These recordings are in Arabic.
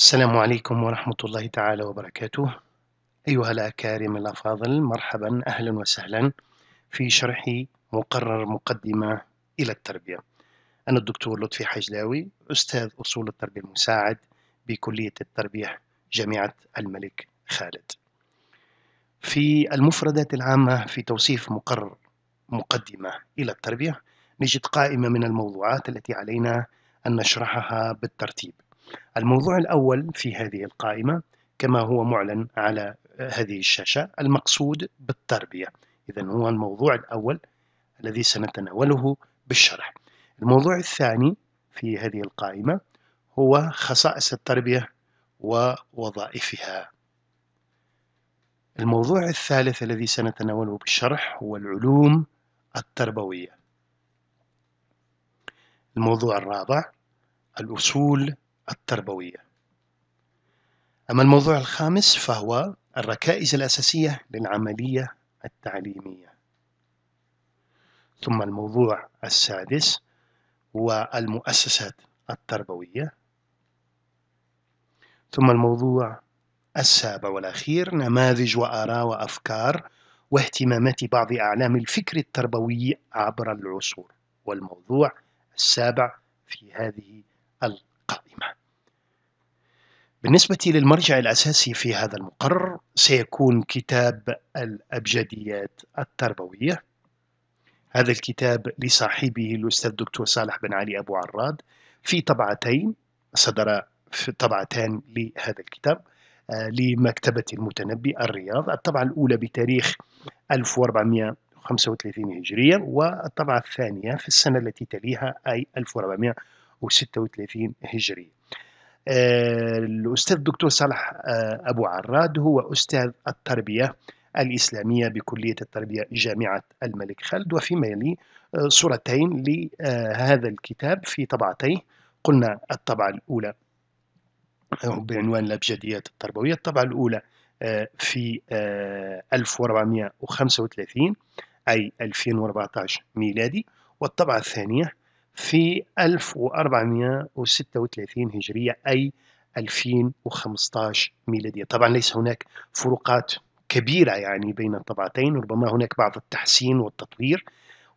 السلام عليكم ورحمة الله تعالى وبركاته أيها الأكارم الأفاضل مرحبا أهلا وسهلا في شرح مقرر مقدمة إلى التربية أنا الدكتور لطفي حجلاوي أستاذ أصول التربية المساعد بكلية التربية جامعة الملك خالد في المفردات العامة في توصيف مقرر مقدمة إلى التربية نجد قائمة من الموضوعات التي علينا أن نشرحها بالترتيب الموضوع الأول في هذه القائمة كما هو معلن على هذه الشاشة المقصود بالتربية إذا هو الموضوع الأول الذي سنتناوله بالشرح الموضوع الثاني في هذه القائمة هو خصائص التربية ووظائفها الموضوع الثالث الذي سنتناوله بالشرح هو العلوم التربوية الموضوع الرابع الأصول التربوية. أما الموضوع الخامس فهو الركائز الأساسية للعملية التعليمية. ثم الموضوع السادس هو المؤسسات التربوية. ثم الموضوع السابع والأخير نماذج وآراء وأفكار واهتمامات بعض أعلام الفكر التربوي عبر العصور والموضوع السابع في هذه بالنسبة للمرجع الأساسي في هذا المقرر سيكون كتاب الأبجديات التربوية هذا الكتاب لصاحبه الأستاذ الدكتور صالح بن علي أبو عراد في طبعتين صدر في طبعتان لهذا الكتاب آه، لمكتبة المتنبي الرياض الطبعة الأولى بتاريخ 1435 هجرية والطبعة الثانية في السنة التي تليها أي 1436 هجرية الأستاذ الدكتور صالح آه، أبو عراد هو أستاذ التربية الإسلامية بكلية التربية جامعة الملك خالد وفيما يلي آه، صورتين لهذا آه، الكتاب في طبعتيه قلنا الطبعة الأولى بعنوان الأبجديات التربوية الطبعة الأولى في 1435 أي 2014 ميلادي والطبعة الثانية في 1436 هجرية أي 2015 ميلادية طبعا ليس هناك فروقات كبيرة يعني بين الطبعتين ربما هناك بعض التحسين والتطوير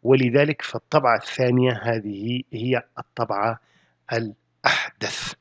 ولذلك فالطبعة الثانية هذه هي الطبعة الأحدث